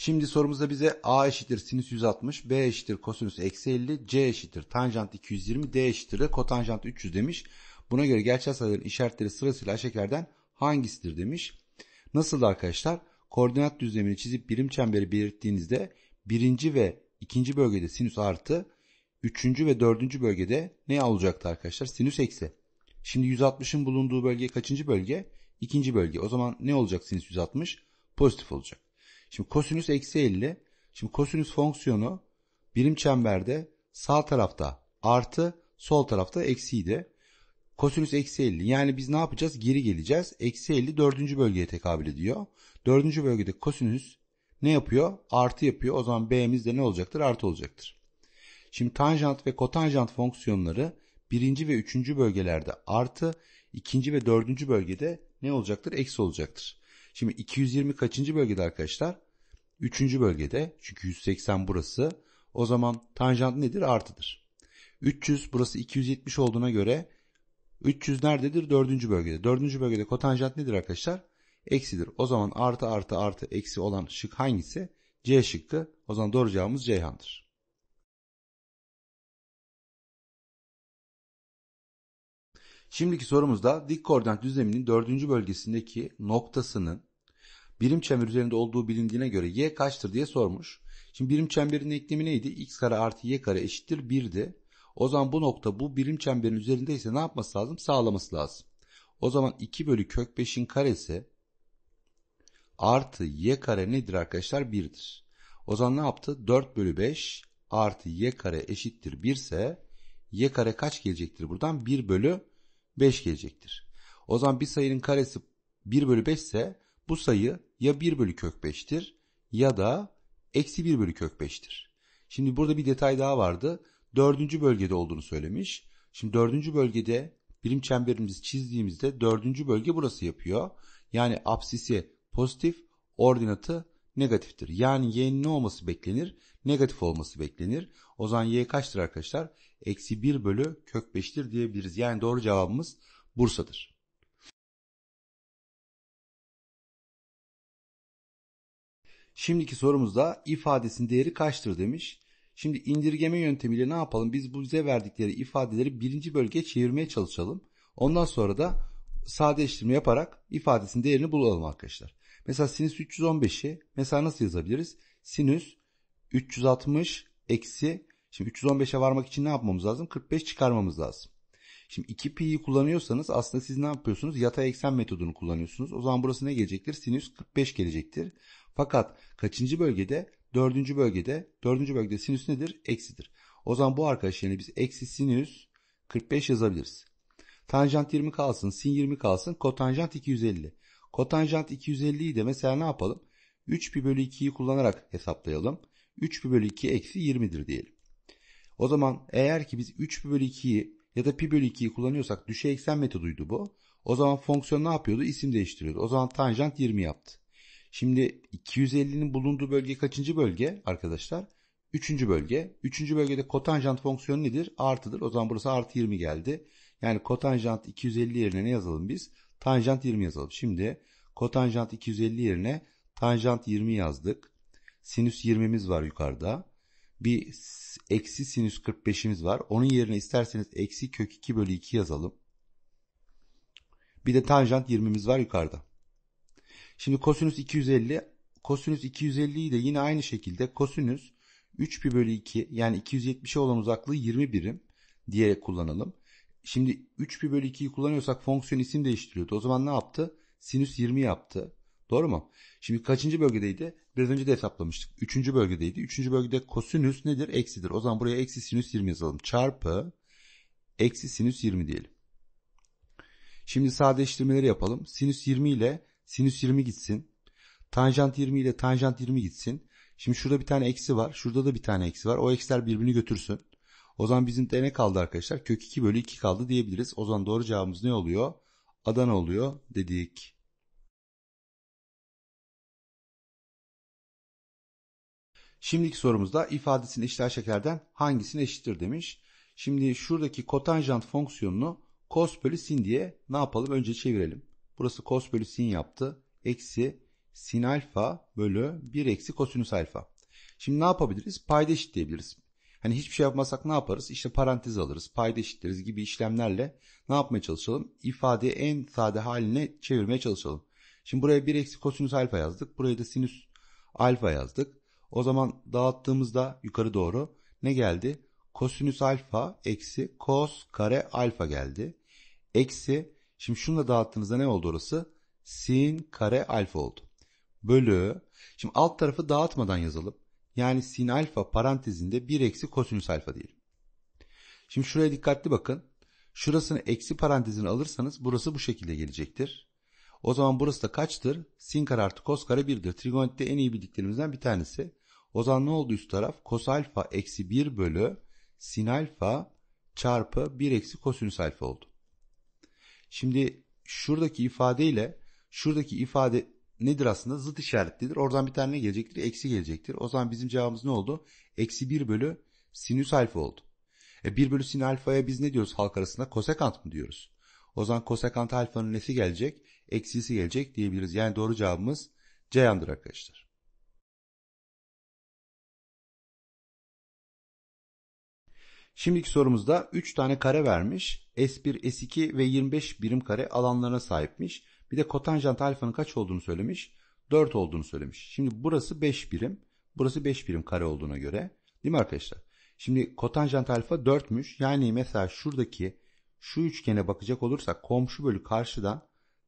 Şimdi sorumuzda bize a eşittir sinüs 160, b eşittir kosinüs eksi 50, c eşittir tanjant 220, d eşittir de kotanjant 300 demiş. Buna göre gerçel sayıların işaretleri sırasıyla şekerden hangisidir demiş. Nasıl arkadaşlar? Koordinat düzlemini çizip birim çemberi belirttiğinizde birinci ve ikinci bölgede sinüs artı, üçüncü ve dördüncü bölgede ne olacaktı arkadaşlar? Sinüs eksi. Şimdi 160'ın bulunduğu bölge kaçıncı bölge? İkinci bölge. O zaman ne olacak sinüs 160? Pozitif olacak. Şimdi kosinüs eksi 50. Şimdi kosinüs fonksiyonu birim çemberde sağ tarafta artı sol tarafta eksiydi. Kosinüs eksi 50. Yani biz ne yapacağız? Geri geleceğiz. Eksi 50 dördüncü bölgeye tekabül ediyor. Dördüncü bölgede kosinüs ne yapıyor? Artı yapıyor. O zaman b'miz de ne olacaktır? Artı olacaktır. Şimdi tanjant ve kotanjant fonksiyonları birinci ve üçüncü bölgelerde artı, ikinci ve dördüncü bölgede ne olacaktır? Eksi olacaktır. Şimdi 220 kaçıncı bölgede arkadaşlar? Üçüncü bölgede çünkü 180 burası. O zaman tanjant nedir? Artıdır. 300 burası 270 olduğuna göre 300 nerededir? Dördüncü bölgede. Dördüncü bölgede kotanjant nedir arkadaşlar? Eksidir. O zaman artı artı artı eksi olan şık hangisi? C şıkkı. O zaman doğru cevabımız Ceyhan'dır. Şimdiki sorumuzda dik koordinat düzleminin dördüncü bölgesindeki noktasının birim çember üzerinde olduğu bilindiğine göre y kaçtır diye sormuş. Şimdi birim çemberin eklemi neydi? x kare artı y kare eşittir 1'di. O zaman bu nokta bu birim çemberin üzerindeyse ne yapması lazım? Sağlaması lazım. O zaman 2 bölü kök 5'in karesi artı y kare nedir arkadaşlar? 1'dir. O zaman ne yaptı? 4 bölü 5 artı y kare eşittir 1 ise y kare kaç gelecektir buradan? 1 bölü 5 gelecektir. O zaman bir sayının karesi 1 bölü 5 ise bu sayı ya 1 bölü kök 5'tir ya da eksi 1 bölü kök 5'tir. Şimdi burada bir detay daha vardı. Dördüncü bölgede olduğunu söylemiş. Şimdi dördüncü bölgede birim çemberimizi çizdiğimizde dördüncü bölge burası yapıyor. Yani absisi pozitif, ordinatı negatiftir. Yani y'nin ne olması beklenir? Negatif olması beklenir. O zaman y kaçtır arkadaşlar? Eksi 1 bölü kök 5'tir diyebiliriz. Yani doğru cevabımız Bursa'dır. Şimdiki sorumuzda ifadesinin değeri kaçtır demiş. Şimdi indirgeme yöntemiyle ne yapalım? Biz bu bize verdikleri ifadeleri birinci bölgeye çevirmeye çalışalım. Ondan sonra da sadeleştirme yaparak ifadesinin değerini bulalım arkadaşlar. Mesela sinüs 315'i mesela nasıl yazabiliriz? Sinüs 360 eksi şimdi 315'e varmak için ne yapmamız lazım? 45 çıkarmamız lazım. Şimdi 2 pi'yi kullanıyorsanız aslında siz ne yapıyorsunuz? Yatay eksen metodunu kullanıyorsunuz. O zaman burası ne gelecektir? Sinüs 45 gelecektir. Fakat kaçıncı bölgede? Dördüncü bölgede. Dördüncü bölgede sinüs nedir? Eksidir. O zaman bu arkadaş yerine biz eksi sinüs 45 yazabiliriz. Tanjant 20 kalsın, sin 20 kalsın, kotanjant 250. Kotanjant 250'yi de mesela ne yapalım? 3 pi bölü 2'yi kullanarak hesaplayalım. 3 pi bölü 2 eksi 20'dir diyelim. O zaman eğer ki biz 3 pi bölü 2'yi ya da pi bölü 2'yi kullanıyorsak düşey eksen metoduydu bu. O zaman fonksiyon ne yapıyordu? İsim değiştiriyordu. O zaman tanjant 20 yaptı. Şimdi 250'nin bulunduğu bölge kaçıncı bölge arkadaşlar? Üçüncü bölge. Üçüncü bölgede kotanjant fonksiyonu nedir? Artıdır. O zaman burası artı 20 geldi. Yani kotanjant 250 yerine ne yazalım biz? Tanjant 20 yazalım. Şimdi kotanjant 250 yerine tanjant 20 yazdık. Sinüs 20'miz var yukarıda. Bir eksi sinüs 45'imiz var. Onun yerine isterseniz eksi kök 2 bölü 2 yazalım. Bir de tanjant 20'miz var yukarıda. Şimdi kosinüs 250 kosinüs 250'yi de yine aynı şekilde kosinüs 3 pi bölü 2 yani 270'e olan uzaklığı 20 birim diye kullanalım. Şimdi 3 pi bölü 2'yi kullanıyorsak fonksiyon isim değiştiriyordu. O zaman ne yaptı? Sinüs 20 yaptı. Doğru mu? Şimdi kaçıncı bölgedeydi? Biraz önce de hesaplamıştık. Üçüncü bölgedeydi. Üçüncü bölgede kosinüs nedir? Eksidir. O zaman buraya eksi sinüs 20 yazalım. Çarpı eksi sinüs 20 diyelim. Şimdi sadeleştirmeleri yapalım. Sinüs 20 ile Sinüs 20 gitsin. Tanjant 20 ile tanjant 20 gitsin. Şimdi şurada bir tane eksi var. Şurada da bir tane eksi var. O eksiler birbirini götürsün. O zaman bizim de ne kaldı arkadaşlar? Kök 2 bölü 2 kaldı diyebiliriz. O zaman doğru cevabımız ne oluyor? Adana oluyor dedik. Şimdiki sorumuzda ifadesini eşitler şekerden hangisini eşittir demiş. Şimdi şuradaki kotanjant fonksiyonunu cos bölü sin diye ne yapalım? Önce çevirelim. Burası kos bölü sin yaptı. Eksi sin alfa bölü 1 eksi kosinüs alfa. Şimdi ne yapabiliriz? Payda eşitleyebiliriz. Hani hiçbir şey yapmasak ne yaparız? İşte parantez alırız, payda eşitleriz gibi işlemlerle ne yapmaya çalışalım? İfadeyi en sade haline çevirmeye çalışalım. Şimdi buraya 1 eksi kosinüs alfa yazdık. Buraya da sinüs alfa yazdık. O zaman dağıttığımızda yukarı doğru ne geldi? Kosinüs alfa eksi kos kare alfa geldi. Eksi Şimdi şunu da dağıttığınızda ne oldu orası? Sin kare alfa oldu. Bölü. Şimdi alt tarafı dağıtmadan yazalım. Yani sin alfa parantezinde 1 eksi kosinüs alfa diyelim. Şimdi şuraya dikkatli bakın. Şurasını eksi parantezine alırsanız burası bu şekilde gelecektir. O zaman burası da kaçtır? Sin kare artı kos kare 1'dir. Trigonometride en iyi bildiklerimizden bir tanesi. O zaman ne oldu üst taraf? Kos alfa eksi 1 bölü sin alfa çarpı 1 eksi kosinüs alfa oldu. Şimdi şuradaki ifadeyle şuradaki ifade nedir aslında? Zıt işaretlidir. Oradan bir tane gelecektir? Eksi gelecektir. O zaman bizim cevabımız ne oldu? Eksi 1 bölü sinüs alfa oldu. E 1 bölü sin alfaya biz ne diyoruz halk arasında? Kosekant mı diyoruz? O zaman kosekant alfanın nesi gelecek? Eksisi gelecek diyebiliriz. Yani doğru cevabımız C yandır arkadaşlar. Şimdiki sorumuzda 3 tane kare vermiş. S1, S2 ve 25 birim kare alanlarına sahipmiş. Bir de kotanjant alfanın kaç olduğunu söylemiş. 4 olduğunu söylemiş. Şimdi burası 5 birim. Burası 5 birim kare olduğuna göre. Değil mi arkadaşlar? Şimdi kotanjant alfa 4'müş. Yani mesela şuradaki şu üçgene bakacak olursak komşu bölü karşıdan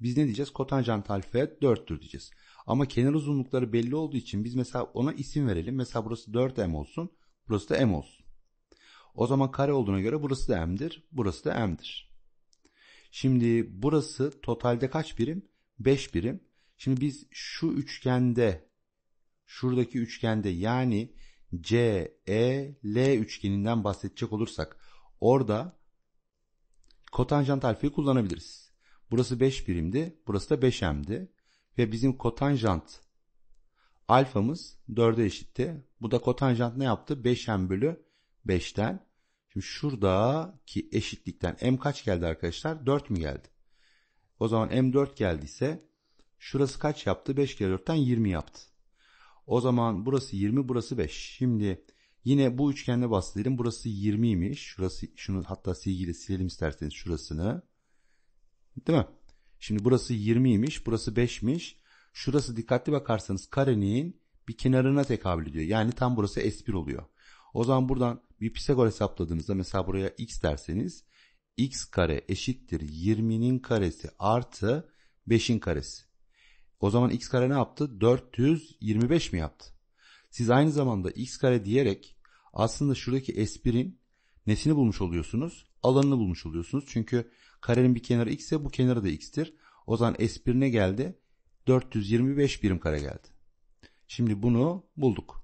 biz ne diyeceğiz? Kotanjant alfaya 4'tür diyeceğiz. Ama kenar uzunlukları belli olduğu için biz mesela ona isim verelim. Mesela burası 4M olsun. Burası da M olsun. O zaman kare olduğuna göre burası da m'dir. Burası da m'dir. Şimdi burası totalde kaç birim? 5 birim. Şimdi biz şu üçgende şuradaki üçgende yani CEL üçgeninden bahsedecek olursak orada kotanjant alfayı kullanabiliriz. Burası 5 birimdi, burası da 5m'di ve bizim kotanjant alfamız 4'e eşitti. Bu da kotanjant ne yaptı? 5m bölü 5'ten. Şimdi şuradaki eşitlikten M kaç geldi arkadaşlar? 4 mü geldi? O zaman M4 geldiyse şurası kaç yaptı? 5 kere 4'ten 20 yaptı. O zaman burası 20 burası 5. Şimdi yine bu üçgenle bastıralım. Burası 20'ymiş. Şurası şunu hatta silgiyle silelim isterseniz şurasını. Değil mi? Şimdi burası 20'ymiş, burası 5'miş. Şurası dikkatli bakarsanız karenin bir kenarına tekabül ediyor. Yani tam burası S1 oluyor. O zaman buradan bir Pisagor hesapladığınızda mesela buraya x derseniz x kare eşittir 20'nin karesi artı 5'in karesi. O zaman x kare ne yaptı? 425 mi yaptı? Siz aynı zamanda x kare diyerek aslında şuradaki esprin nesini bulmuş oluyorsunuz? Alanını bulmuş oluyorsunuz. Çünkü karenin bir kenarı x ise bu kenarı da x'tir. O zaman espri ne geldi? 425 birim kare geldi. Şimdi bunu bulduk.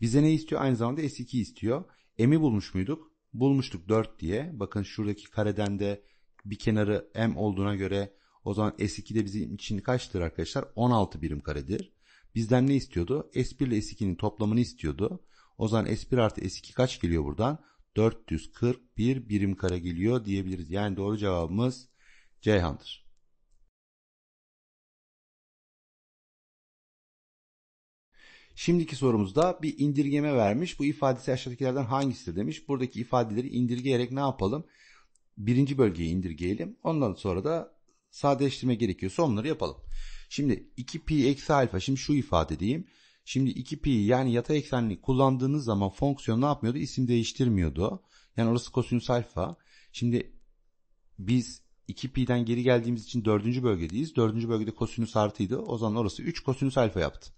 Bize ne istiyor? Aynı zamanda S2 istiyor. M'i bulmuş muyduk? Bulmuştuk 4 diye. Bakın şuradaki kareden de bir kenarı M olduğuna göre o zaman s 2 de bizim için kaçtır arkadaşlar? 16 birim karedir. Bizden ne istiyordu? S1 ile S2'nin toplamını istiyordu. O zaman S1 artı S2 kaç geliyor buradan? 441 birim kare geliyor diyebiliriz. Yani doğru cevabımız Ceyhan'dır. Şimdiki sorumuzda bir indirgeme vermiş. Bu ifadesi aşağıdakilerden hangisidir demiş. Buradaki ifadeleri indirgeyerek ne yapalım? Birinci bölgeyi indirgeyelim. Ondan sonra da sadeleştirme gerekiyorsa onları yapalım. Şimdi 2pi eksi alfa şimdi şu ifade diyeyim. Şimdi 2pi yani yatay eksenli kullandığınız zaman fonksiyon ne yapmıyordu? İsim değiştirmiyordu. Yani orası kosinüs alfa. Şimdi biz 2pi'den geri geldiğimiz için dördüncü bölgedeyiz. Dördüncü bölgede kosinüs artıydı. O zaman orası 3 kosinüs alfa yaptı.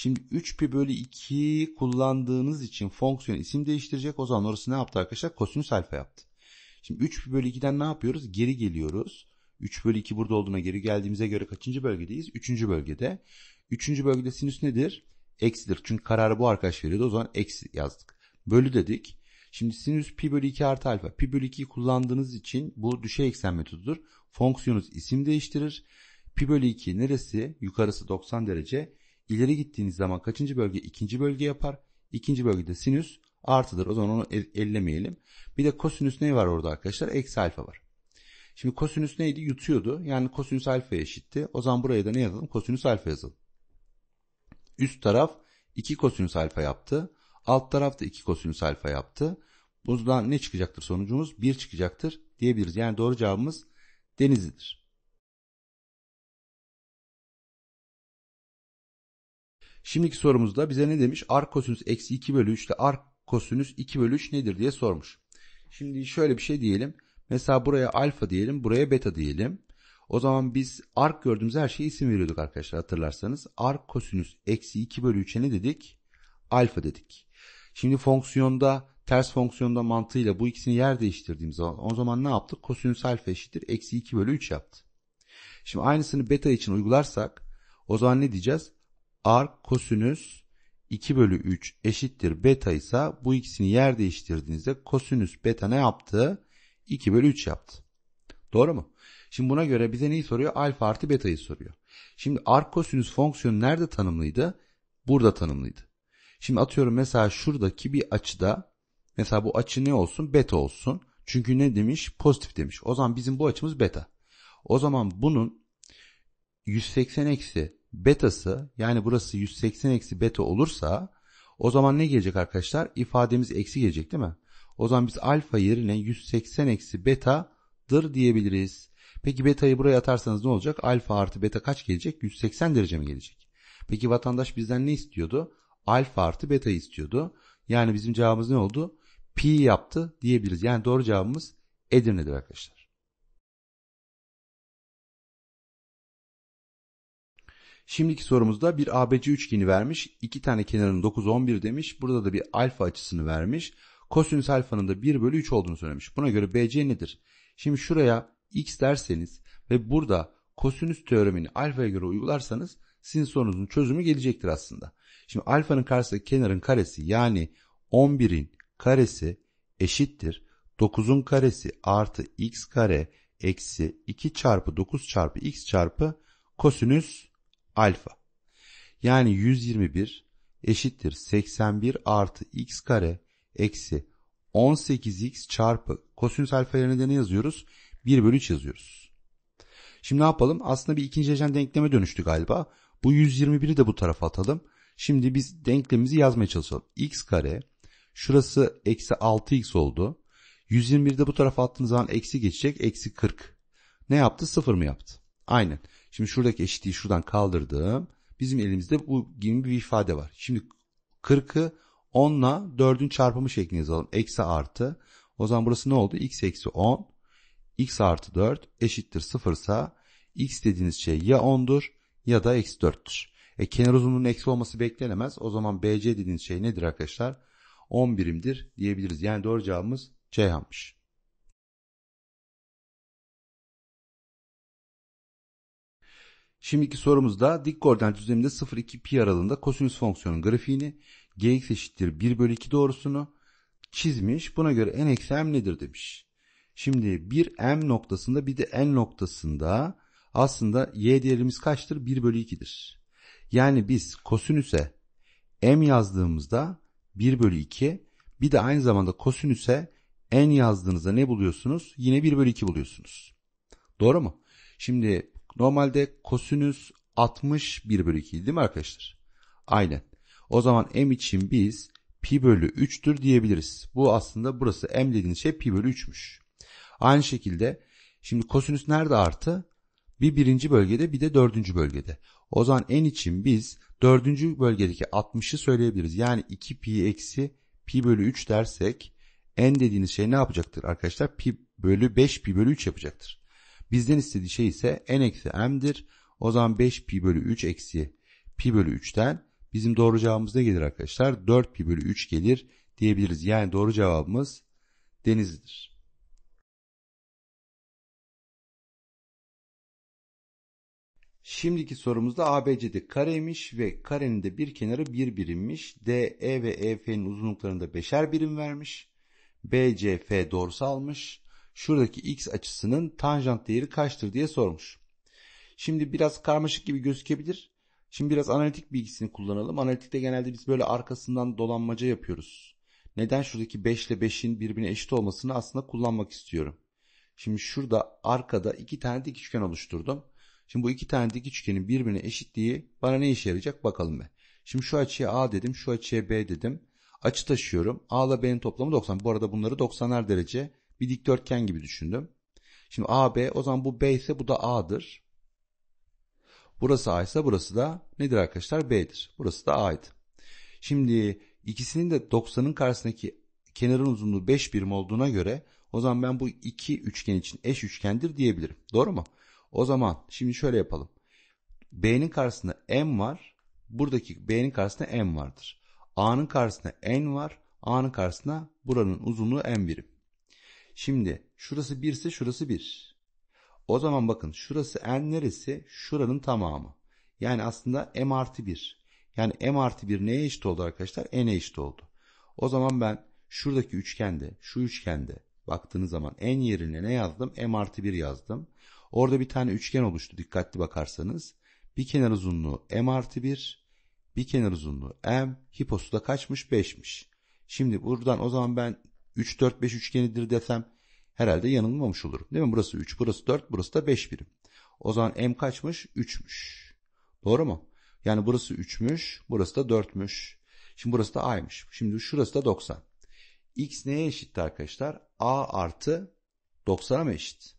Şimdi 3 pi bölü 2 kullandığınız için fonksiyon isim değiştirecek. O zaman orası ne yaptı arkadaşlar? Kosinüs alfa yaptı. Şimdi 3 pi bölü 2'den ne yapıyoruz? Geri geliyoruz. 3 bölü 2 burada olduğuna geri geldiğimize göre kaçıncı bölgedeyiz? 3. bölgede. 3. bölgede sinüs nedir? Eksidir. Çünkü kararı bu arkadaş veriyordu. O zaman eksi yazdık. Bölü dedik. Şimdi sinüs pi bölü 2 artı alfa. Pi bölü 2'yi kullandığınız için bu düşey eksen metodudur. Fonksiyonuz isim değiştirir. Pi bölü 2 neresi? Yukarısı 90 derece. İleri gittiğiniz zaman kaçıncı bölge ikinci bölge yapar. İkinci bölgede sinüs artıdır. O zaman onu ellemeyelim. Bir de kosinüs ne var orada arkadaşlar? Eksi alfa var. Şimdi kosinüs neydi? Yutuyordu. Yani kosinüs alfa eşitti. O zaman buraya da ne yazalım? Kosinüs alfa yazalım. Üst taraf 2 kosinüs alfa yaptı. Alt taraf da 2 kosinüs alfa yaptı. Bundan ne çıkacaktır sonucumuz? 1 çıkacaktır diyebiliriz. Yani doğru cevabımız Denizli'dir. Şimdiki sorumuzda bize ne demiş? Arkosinüs eksi 2 bölü 3 ile arkosinüs 2 bölü 3 nedir diye sormuş. Şimdi şöyle bir şey diyelim. Mesela buraya alfa diyelim, buraya beta diyelim. O zaman biz ark gördüğümüz her şeye isim veriyorduk arkadaşlar hatırlarsanız. Ark kosinüs eksi 2 bölü 3'e ne dedik? Alfa dedik. Şimdi fonksiyonda ters fonksiyonda mantığıyla bu ikisini yer değiştirdiğim zaman o zaman ne yaptık? Kosinüs alfa eşittir. Eksi 2 bölü 3 yaptı. Şimdi aynısını beta için uygularsak o zaman ne diyeceğiz? ark kosinüs 2 bölü 3 eşittir beta ise bu ikisini yer değiştirdiğinizde kosinüs beta ne yaptı? 2 bölü 3 yaptı. Doğru mu? Şimdi buna göre bize neyi soruyor? Alfa artı beta'yı soruyor. Şimdi ark kosinüs fonksiyonu nerede tanımlıydı? Burada tanımlıydı. Şimdi atıyorum mesela şuradaki bir açıda mesela bu açı ne olsun? Beta olsun. Çünkü ne demiş? Pozitif demiş. O zaman bizim bu açımız beta. O zaman bunun 180 eksi betası yani burası 180 eksi beta olursa o zaman ne gelecek arkadaşlar? İfademiz eksi gelecek değil mi? O zaman biz alfa yerine 180 eksi betadır diyebiliriz. Peki betayı buraya atarsanız ne olacak? Alfa artı beta kaç gelecek? 180 derece mi gelecek? Peki vatandaş bizden ne istiyordu? Alfa artı beta istiyordu. Yani bizim cevabımız ne oldu? Pi yaptı diyebiliriz. Yani doğru cevabımız Edirne'dir arkadaşlar. Şimdiki sorumuzda bir ABC üçgeni vermiş. iki tane kenarın 9, 11 demiş. Burada da bir alfa açısını vermiş. Kosinüs alfanın da 1 bölü 3 olduğunu söylemiş. Buna göre BC nedir? Şimdi şuraya x derseniz ve burada kosinüs teoremini alfaya göre uygularsanız sizin sorunuzun çözümü gelecektir aslında. Şimdi alfanın karşısındaki kenarın karesi yani 11'in karesi eşittir. 9'un karesi artı x kare eksi 2 çarpı 9 çarpı x çarpı kosinüs alfa. Yani 121 eşittir 81 artı x kare eksi 18x çarpı kosinüs alfa yerine ne yazıyoruz? 1 bölü 3 yazıyoruz. Şimdi ne yapalım? Aslında bir ikinci derecen denkleme dönüştü galiba. Bu 121'i de bu tarafa atalım. Şimdi biz denklemimizi yazmaya çalışalım. x kare şurası eksi 6x oldu. 121'i de bu tarafa attığınız zaman eksi geçecek. Eksi 40. Ne yaptı? 0 mı yaptı? Aynen. Şimdi şuradaki eşitliği şuradan kaldırdım. Bizim elimizde bu gibi bir ifade var. Şimdi 40'ı 10'la 4'ün çarpımı şeklinde yazalım. Eksi artı. O zaman burası ne oldu? X eksi 10. X artı 4 eşittir 0 ise X dediğiniz şey ya 10'dur ya da eksi 4'tür. E, kenar uzunluğunun eksi olması beklenemez. O zaman BC dediğiniz şey nedir arkadaşlar? 10 birimdir diyebiliriz. Yani doğru cevabımız C Ceyhan'mış. Şimdiki sorumuzda dik koordinat düzleminde 0-2 pi aralığında kosinüs fonksiyonun grafiğini gx eşittir 1 bölü 2 doğrusunu çizmiş. Buna göre n eksi m nedir demiş. Şimdi bir m noktasında bir de n noktasında aslında y değerimiz kaçtır? 1 bölü 2'dir. Yani biz kosinüse m yazdığımızda 1 bölü 2 bir de aynı zamanda kosinüse n yazdığınızda ne buluyorsunuz? Yine 1 bölü 2 buluyorsunuz. Doğru mu? Şimdi Normalde kosinüs 60 1 bölü 2 değil mi arkadaşlar? Aynen. O zaman m için biz pi bölü 3'tür diyebiliriz. Bu aslında burası m dediğiniz şey pi bölü 3'müş. Aynı şekilde şimdi kosinüs nerede artı? Bir birinci bölgede bir de dördüncü bölgede. O zaman n için biz dördüncü bölgedeki 60'ı söyleyebiliriz. Yani 2 pi eksi pi bölü 3 dersek n dediğiniz şey ne yapacaktır arkadaşlar? Pi bölü 5 pi bölü 3 yapacaktır. Bizden istediği şey ise n eksi m'dir. O zaman 5 pi bölü 3 eksi pi bölü 3'ten bizim doğru cevabımız ne gelir arkadaşlar? 4 pi bölü 3 gelir diyebiliriz. Yani doğru cevabımız denizdir. Şimdiki sorumuzda ABCD kareymiş ve karenin de bir kenarı bir birimmiş. DE ve EF'nin uzunluklarında beşer birim vermiş. BCF doğrusalmış şuradaki x açısının tanjant değeri kaçtır diye sormuş. Şimdi biraz karmaşık gibi gözükebilir. Şimdi biraz analitik bilgisini kullanalım. Analitikte genelde biz böyle arkasından dolanmaca yapıyoruz. Neden şuradaki 5 ile 5'in birbirine eşit olmasını aslında kullanmak istiyorum. Şimdi şurada arkada iki tane dik üçgen oluşturdum. Şimdi bu iki tane dik üçgenin birbirine eşitliği bana ne işe yarayacak bakalım be. Şimdi şu açıya A dedim, şu açıya B dedim. Açı taşıyorum. A ile B'nin toplamı 90. Bu arada bunları 90'lar derece bir dikdörtgen gibi düşündüm. Şimdi AB o zaman bu B ise bu da A'dır. Burası A ise burası da nedir arkadaşlar? B'dir. Burası da A'ydı. Şimdi ikisinin de 90'ın karşısındaki kenarın uzunluğu 5 birim olduğuna göre o zaman ben bu iki üçgen için eş üçgendir diyebilirim. Doğru mu? O zaman şimdi şöyle yapalım. B'nin karşısında M var. Buradaki B'nin karşısında M vardır. A'nın karşısında N var. A'nın karşısında buranın uzunluğu M birim. Şimdi şurası 1 ise şurası bir. O zaman bakın şurası n neresi? Şuranın tamamı. Yani aslında m artı 1. Yani m artı 1 neye eşit oldu arkadaşlar? n'e eşit oldu. O zaman ben şuradaki üçgende, şu üçgende baktığınız zaman n yerine ne yazdım? m artı 1 yazdım. Orada bir tane üçgen oluştu dikkatli bakarsanız. Bir kenar uzunluğu m artı 1, bir kenar uzunluğu m, hiposu da kaçmış? 5'miş. Şimdi buradan o zaman ben 3-4-5 üçgenidir desem herhalde yanılmamış olurum. Değil mi? Burası 3, burası 4, burası da 5 birim. O zaman M kaçmış? 3'müş. Doğru mu? Yani burası 3'müş, burası da 4'müş. Şimdi burası da A'ymış. Şimdi şurası da 90. X neye eşitti arkadaşlar? A artı 90'a mı eşit?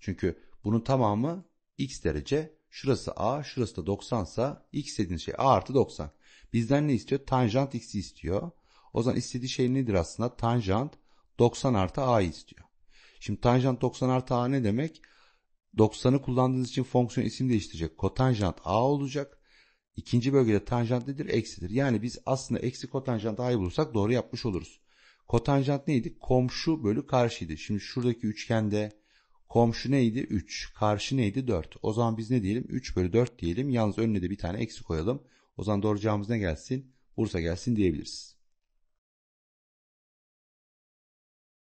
Çünkü bunun tamamı X derece. Şurası A, şurası da 90 sa X dediğin şey A artı 90. Bizden ne istiyor? Tanjant X'i istiyor. O zaman istediği şey nedir aslında? Tanjant 90 artı a istiyor. Şimdi tanjant 90 artı a ne demek? 90'ı kullandığınız için fonksiyon isim değiştirecek. Kotanjant a olacak. İkinci bölgede tanjant nedir? Eksidir. Yani biz aslında eksi kotanjant a'yı bulursak doğru yapmış oluruz. Kotanjant neydi? Komşu bölü karşıydı. Şimdi şuradaki üçgende komşu neydi? 3. Karşı neydi? 4. O zaman biz ne diyelim? 3 bölü 4 diyelim. Yalnız önüne de bir tane eksi koyalım. O zaman doğru cevabımız ne gelsin? Bursa gelsin diyebiliriz.